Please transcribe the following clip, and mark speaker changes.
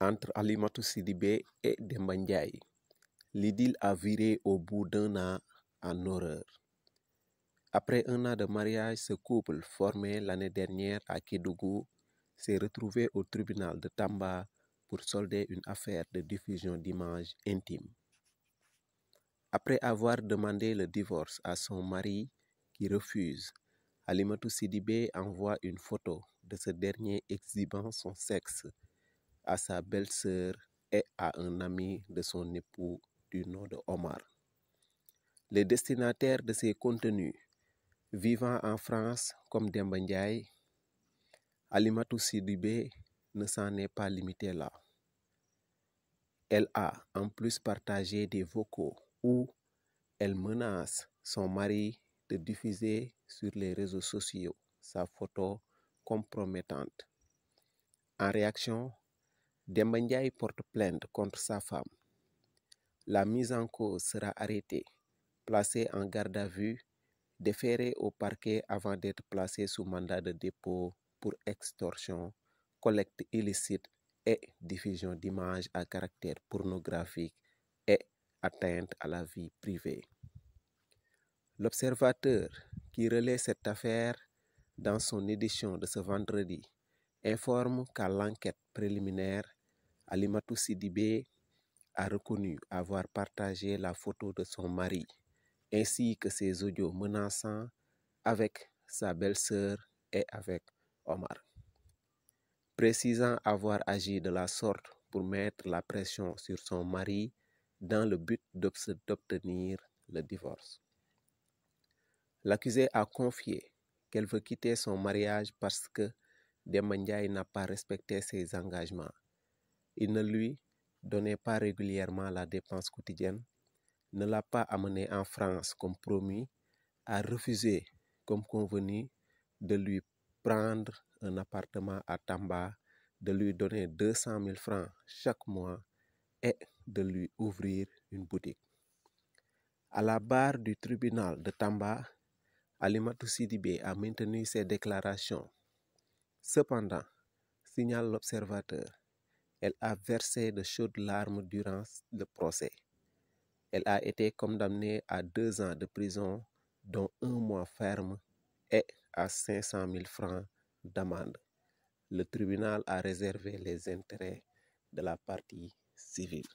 Speaker 1: entre Alimatu Sidibé et Dembandiaï, l'idylle a viré au bout d'un an en horreur. Après un an de mariage, ce couple, formé l'année dernière à Kédougou, s'est retrouvé au tribunal de Tamba pour solder une affaire de diffusion d'images intimes. Après avoir demandé le divorce à son mari, qui refuse, Alimatu Sidibé envoie une photo de ce dernier exhibant son sexe à sa belle-sœur et à un ami de son époux du nom de Omar. Les destinataires de ces contenus, vivant en France comme Demba Alimatu Alimatou Sidibé ne s'en est pas limitée là. Elle a en plus partagé des vocaux où elle menace son mari de diffuser sur les réseaux sociaux sa photo compromettante. En réaction, Demba porte plainte contre sa femme. La mise en cause sera arrêtée, placée en garde à vue, déférée au parquet avant d'être placée sous mandat de dépôt pour extorsion, collecte illicite et diffusion d'images à caractère pornographique et atteinte à la vie privée. L'observateur qui relaie cette affaire dans son édition de ce vendredi informe qu'à l'enquête préliminaire, Alimatou Sidibé a reconnu avoir partagé la photo de son mari ainsi que ses audios menaçants avec sa belle-sœur et avec Omar. Précisant avoir agi de la sorte pour mettre la pression sur son mari dans le but d'obtenir le divorce. L'accusée a confié qu'elle veut quitter son mariage parce que Demandiaï n'a pas respecté ses engagements il ne lui donnait pas régulièrement la dépense quotidienne, ne l'a pas amené en France comme promis, a refusé comme convenu de lui prendre un appartement à Tamba, de lui donner 200 000 francs chaque mois et de lui ouvrir une boutique. À la barre du tribunal de Tamba, Alimatou Sidibé a maintenu ses déclarations. Cependant, signale l'observateur, elle a versé de chaudes larmes durant le procès. Elle a été condamnée à deux ans de prison, dont un mois ferme et à 500 000 francs d'amende. Le tribunal a réservé les intérêts de la partie civile.